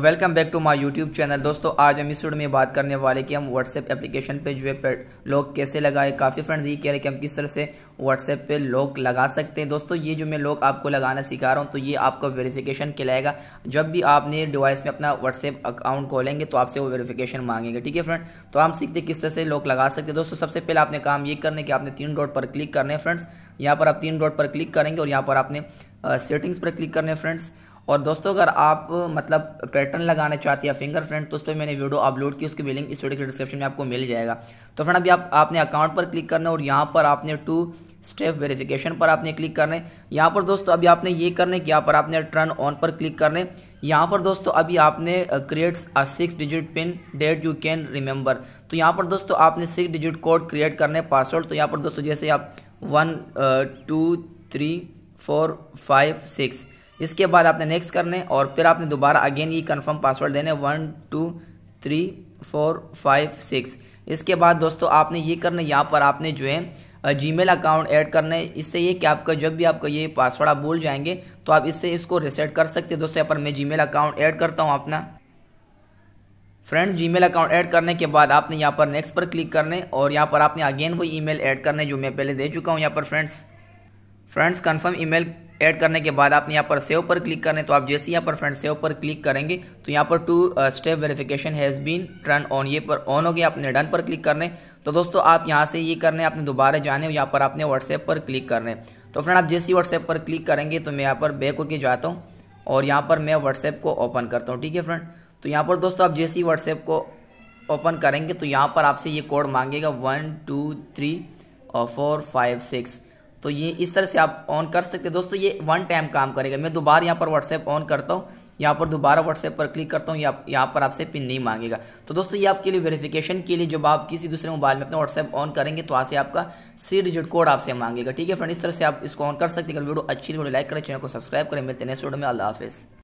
welcome back to my YouTube channel दोस्तों आज हम इस वीडियो में बात करने वाले कि हम व्हाट्सएप एप्लीकेशन पे जो है लॉक कैसे लगाए काफ़ी फ्रेंड्स ये कह रहे कि हम किस तरह से व्हाट्सएप पे लॉक लगा सकते हैं दोस्तों ये जो मैं लॉक आपको लगाना सिखा रहा हूँ तो ये आपको वेरिफिकेशन खिलाएगा जब भी आपने डिवाइस में अपना व्हाट्सएप अकाउंट खोलेंगे तो आपसे वो वेरीफिकेशन मांगेंगे ठीक है फ्रेंड तो हम सीखते किस तरह से लॉक लगा सकते हैं दोस्तों सबसे पहले आपने काम ये करने कि आपने तीन डॉट पर क्लिक करने हैं फ्रेंड्स यहाँ पर आप तीन डॉट पर क्लिक करेंगे और यहाँ पर आपने सेटिंग्स पर क्लिक करने फ्रेंड्स और दोस्तों अगर आप मतलब पैटर्न लगाना चाहते हैं फिंगर प्रिंट तो उस पर मैंने वीडियो अपलोड की उसकी भी लिंक इस वीडियो के डिस्क्रिप्शन में आपको मिल जाएगा तो फ्रेंड अभी आप आपने अकाउंट पर क्लिक करना और यहाँ पर आपने टू स्टेप वेरिफिकेशन पर आपने क्लिक करने यहाँ पर दोस्तों अभी आपने ये करने कि यहाँ पर आपने टर्न ऑन पर क्लिक करने यहाँ पर दोस्तों अभी आपने creates a six digit pin that you can remember तो यहाँ पर दोस्तों आपने सिक्स डिजिट कोड क्रिएट करने पासवर्ड तो यहाँ पर दोस्तों जैसे आप one two three four five six इसके बाद आपने नेक्स्ट करने और फिर आपने दोबारा अगेन ये कन्फर्म पासवर्ड देने one two three four five six इसके बाद दोस्तों आपने ये करने यहाँ पर आपने जो है जीमेल अकाउंट ऐड करने इससे ये कि आपका जब भी आपका ये पासवर्ड आप भूल जाएंगे तो आप इससे इसको रिसेट कर सकते हैं दोस्तों यहाँ पर मैं जीमेल अकाउंट ऐड करता हूँ अपना फ्रेंड्स जीमेल अकाउंट ऐड करने के बाद आपने यहाँ पर नेक्स्ट पर क्लिक करने और यहाँ पर आपने अगेन वो ईमेल ऐड करने जो मैं पहले दे चुका हूँ यहाँ पर friends friends confirm email add करने के बाद आपने यहाँ पर सेव पर क्लिक करने तो आप जैसे यहाँ पर फ्रेंड सेव पर क्लिक करेंगे तो यहाँ पर two step verification has been turn on ये पर ऑन हो गया आपने डन पर क्लिक करने तो दोस्तों आप यहाँ से ये करने आपने दोबारा जाने यहाँ पर आपने व्हाट्सएप पर क्लिक करने तो फ्रेंड आप जैसे ही व्हाट्सएप पर क्लिक करेंगे तो मैं यहाँ पर बैक होके जाता हूँ और यहाँ पर मैं व्हाट्सएप को ओपन करता हूँ ठीक है फ्रेंड तो यहाँ पर दोस्तों आप जैसे ही व्हाट्सएप को ओपन करेंगे तो यहाँ पर आपसे ये कोड मांगेगा वन टू थ्री और फोर फाइव सिक्स तो ये इस तरह से आप ऑन कर सकते हैं दोस्तों ये वन टाइम काम करेगा मैं दोबारा यहाँ पर व्हाट्सएप ऑन करता हूँ यहाँ पर दोबारा व्हाट्सएप पर क्लिक करता हूँ यहाँ पर आपसे पिन नहीं मांगेगा तो दोस्तों ये आपके लिए वेरिफिकेशन के लिए जब आप किसी दूसरे मोबाइल में अपना व्हाट्सएप ऑन करेंगे तो वहाँ से आपका सी डिजिट कोड आपसे मांगेगा ठीक है फ्रेंड इस तरह से आप इसको ऑन कर सकते हैं वीडियो अच्छी वीडियो लाइक करें चैनल को सब्सक्राइब करें मिलते हैं नेक्स्ट वीडियो में अल्लाह हाफिज़